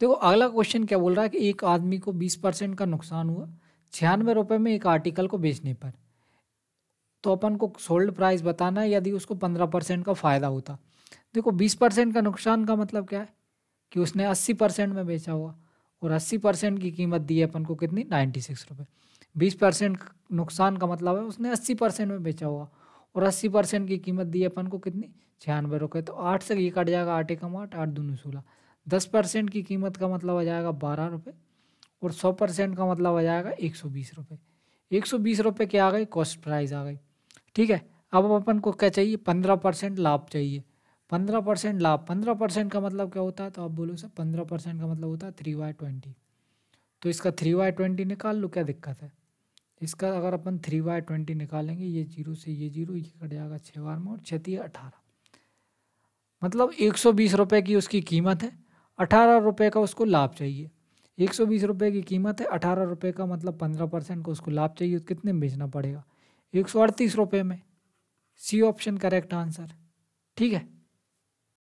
देखो अगला क्वेश्चन क्या बोल रहा है कि एक आदमी को बीस परसेंट का नुकसान हुआ छियानवे रुपये में एक आर्टिकल को बेचने पर तो अपन को सोल्ड प्राइस बताना है यदि उसको पंद्रह परसेंट का फ़ायदा होता देखो बीस परसेंट का नुकसान का मतलब क्या है कि उसने अस्सी परसेंट में बेचा हुआ और अस्सी परसेंट की कीमत दी है अपन को कितनी नाइन्टी सिक्स रुपये बीस परसेंट नुकसान का मतलब है उसने अस्सी परसेंट में बेचा हुआ और अस्सी परसेंट की कीमत दी अपन को कितनी छियानवे रुपये तो आठ से ये कट जाएगा आठ एक आठ आठ दोनों सोलह दस परसेंट की कीमत का मतलब आ जाएगा बारह रुपये और सौ परसेंट का मतलब आ जाएगा एक सौ बीस रुपये एक सौ बीस रुपये क्या आ गई कॉस्ट प्राइस आ गई ठीक है अब अपन को क्या चाहिए पंद्रह परसेंट लाभ चाहिए पंद्रह परसेंट लाभ पंद्रह परसेंट का मतलब क्या होता है तो आप बोलो सर पंद्रह परसेंट का मतलब होता है थ्री बाय ट्वेंटी तो इसका थ्री बाय ट्वेंटी निकाल लो क्या दिक्कत है इसका अगर अपन थ्री बाय ट्वेंटी निकालेंगे ये जीरो से ये जीरो ये कट जाएगा छः बार में और छती अठारह मतलब एक सौ बीस रुपये की उसकी कीमत है अठारह रुपये का उसको लाभ चाहिए एक सौ बीस रुपये की कीमत है अठारह रुपये का मतलब पंद्रह परसेंट का उसको लाभ चाहिए कितने में बेचना पड़ेगा एक सौ अड़तीस रुपये में सी ऑप्शन करेक्ट आंसर ठीक है